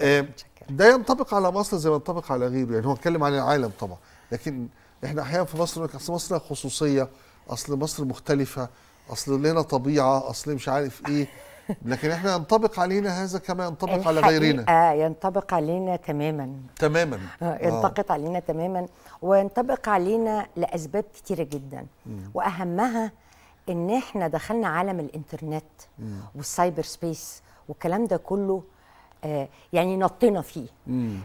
آه، ده ينطبق على مصر زي ما ينطبق على غيره يعني هو اتكلم عن العالم طبعا لكن احنا احيانا في مصر اصل مصر خصوصيه اصل مصر مختلفه اصل لنا طبيعه اصل مش عارف ايه لكن احنا ينطبق علينا هذا كما ينطبق على غيرنا ينطبق علينا تماما تماما آه، آه. ينطبق آه. علينا تماما وينطبق علينا لاسباب كتيره جدا م. واهمها ان احنا دخلنا عالم الانترنت م. والسايبر سبيس والكلام ده كله آه، يعني نطينا فيه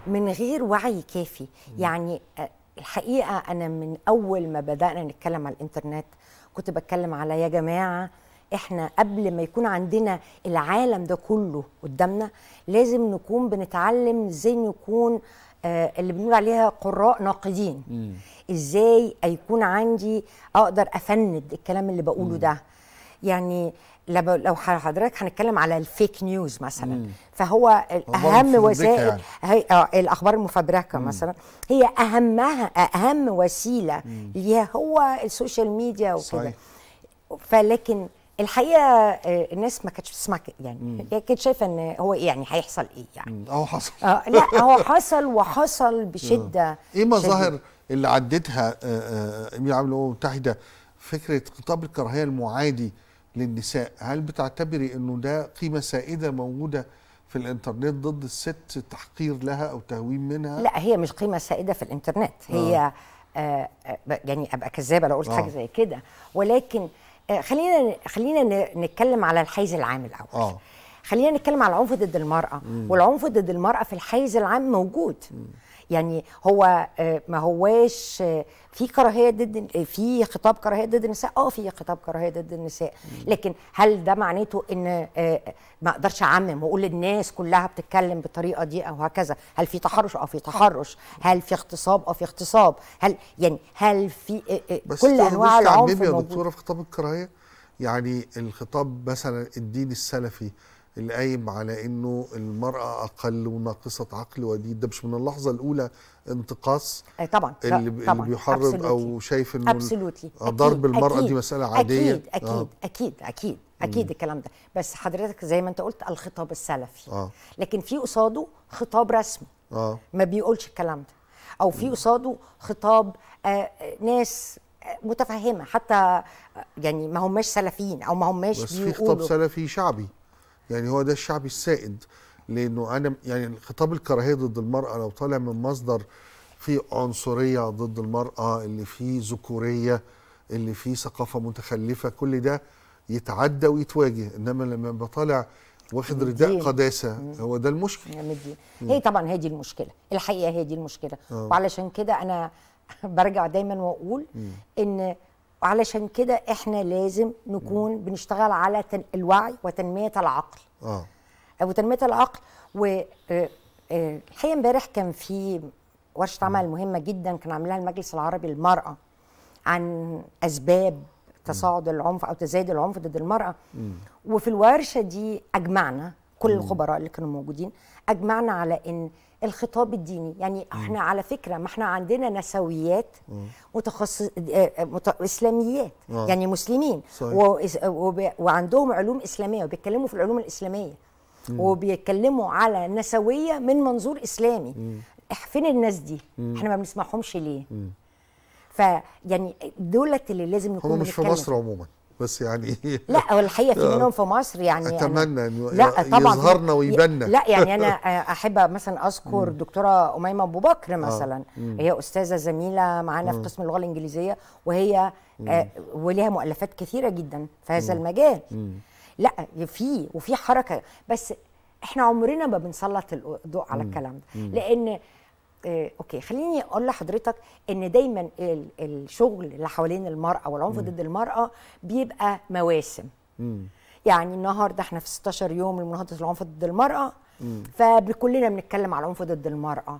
من غير وعي كافي يعني آه، الحقيقه انا من اول ما بدانا نتكلم على الانترنت كنت بتكلم على يا جماعه احنا قبل ما يكون عندنا العالم ده كله قدامنا لازم نكون بنتعلم ازاي نكون آه اللي بنقول عليها قراء ناقدين مم. ازاي يكون عندي اقدر افند الكلام اللي بقوله مم. ده يعني لو حضرتك هنتكلم على الفيك نيوز مثلا مم. فهو اهم يعني. وسائل يعني. آه الاخبار المفبركه مم. مثلا هي اهمها اهم وسيله ليها هو السوشيال ميديا وكده فلكن الحقيقه آه، الناس ما كانتش بتسمع يعني كانت شايفه ان هو ايه يعني هيحصل ايه يعني هو حصل آه، لا هو حصل وحصل بشده آه. ايه مظاهر اللي عدتها امير العام الامم المتحده فكره خطاب الكراهيه المعادي للنساء هل بتعتبري انه ده قيمه سائده موجوده في الانترنت ضد الست تحقير لها او تهويم منها لا هي مش قيمه سائده في الانترنت آه. هي آه. آه يعني ابقى كذابه لو قلت آه. حاجه زي كده ولكن آه خلينا خلينا نتكلم على الحيز العام الاول آه. خلينا نتكلم على العنف ضد المراه م. والعنف ضد المراه في الحيز العام موجود م. يعني هو آه، ما هواش آه، في كراهيه ضد آه، في خطاب كراهيه ضد النساء اه في خطاب كراهيه ضد النساء لكن هل ده معناته ان ما اقدرش اعمم واقول الناس كلها بتتكلم بالطريقه دي او هكذا هل في تحرش اه في تحرش هل في اغتصاب اه في اغتصاب هل يعني هل في كل انواع العنف يا دكتوره في خطاب الكراهيه يعني الخطاب مثلا الدين السلفي اللي قايم على انه المراه اقل وناقصه عقل ودي ده مش من اللحظه الاولى انتقاص أي آه، طبعا اللي, طبعا. اللي بيحرض Absolutely. او شايف انه آه، ضرب المراه أكيد. دي مساله عاديه اكيد اكيد آه. اكيد اكيد اكيد الكلام ده بس حضرتك زي ما انت قلت الخطاب السلفي آه. لكن في قصاده خطاب رسمي آه. ما بيقولش الكلام ده او في قصاده خطاب آه, آه، ناس متفهمه حتى يعني ما هماش سلفيين او ما هماش بس في خطاب سلفي شعبي يعني هو ده الشعب السائد لانه انا يعني خطاب الكراهيه ضد المراه لو طالع من مصدر فيه عنصريه ضد المراه اللي فيه ذكوريه اللي فيه ثقافه متخلفه كل ده يتعدى ويتواجه انما لما بطالع واخد رداء قداسه هو ده المشكله هي طبعا هي دي المشكله الحقيقه هي دي المشكله أوه. وعلشان كده انا برجع دايما واقول مم. ان وعلشان كده احنا لازم نكون بنشتغل على الوعي وتنميه العقل اه, آه، وتنميه العقل و آه، آه، الحقيقه امبارح كان في ورشه عمل مهمه جدا كان عاملاها المجلس العربي للمراه عن اسباب تصاعد العنف او تزايد العنف ضد المراه وفي الورشه دي اجمعنا كل الخبراء اللي كانوا موجودين اجمعنا على ان الخطاب الديني يعني احنا على فكره ما احنا عندنا نسويات متخصص آه، آه، مت... اسلاميات آه. يعني مسلمين و... وب... وعندهم علوم اسلاميه وبيتكلموا في العلوم الاسلاميه مم. وبيتكلموا على نسويه من منظور اسلامي مم. فين الناس دي مم. احنا ما بنسمعهمش ليه فيعني دولت اللي لازم يكونوا هم مش في مصر عموما بس يعني لا الحقيقه في آه، منهم في مصر يعني اتمنى انه لا طبعا يظهرنا ويبنى لا يعني انا احب مثلا اذكر دكتوره اميمه ابو بكر آه، مثلا هي استاذه زميله معانا في قسم اللغه الانجليزيه وهي آه، وليها مؤلفات كثيره جدا في هذا المجال لا في وفي حركه بس احنا عمرنا ما بنسلط الضوء على الكلام ده لان آه، اوكي خليني اقول لحضرتك ان دايما الشغل اللي حوالين المراه والعنف ضد المراه بيبقى مواسم مم. يعني النهارده احنا في 16 يوم لمناهضه العنف ضد المراه فكلنا بنتكلم على العنف ضد المراه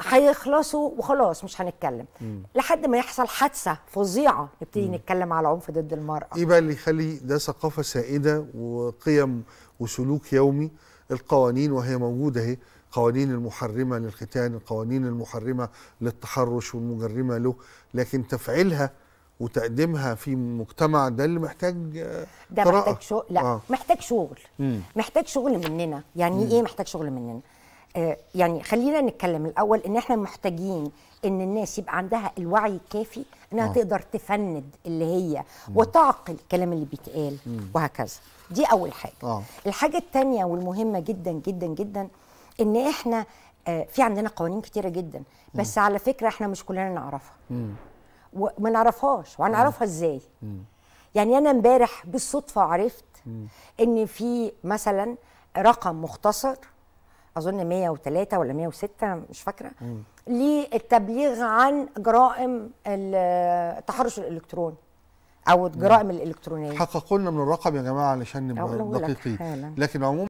هيخلصوا وخلاص مش هنتكلم مم. لحد ما يحصل حادثه فظيعه نبتدي مم. نتكلم على عنف ضد المراه ايه بقى اللي يخلي ده ثقافه سائده وقيم وسلوك يومي القوانين وهي موجوده اهي القوانين المحرمه للختان القوانين المحرمه للتحرش والمجرمه له لكن تفعيلها وتقديمها في مجتمع ده اللي محتاج آه، ده قراءة. محتاج شغل لا آه. محتاج شغل مم. محتاج شغل مننا يعني مم. ايه محتاج شغل مننا آه، يعني خلينا نتكلم الاول ان احنا محتاجين ان الناس يبقى عندها الوعي الكافي انها آه. تقدر تفند اللي هي مم. وتعقل الكلام اللي بيتقال مم. وهكذا دي اول حاجه آه. الحاجه الثانيه والمهمه جدا جدا جدا ان احنا آه، في عندنا قوانين كتيره جدا بس م. على فكره احنا مش كلنا نعرفها وما نعرفهاش وهنعرفها ازاي يعني انا امبارح بالصدفه عرفت م. ان في مثلا رقم مختصر اظن 103 ولا 106 مش فاكره للتبليغ عن جرائم التحرش الالكتروني او الجرائم الالكترونيه حققوا لنا من الرقم يا جماعه علشان نبقى دقيقين لكن عموما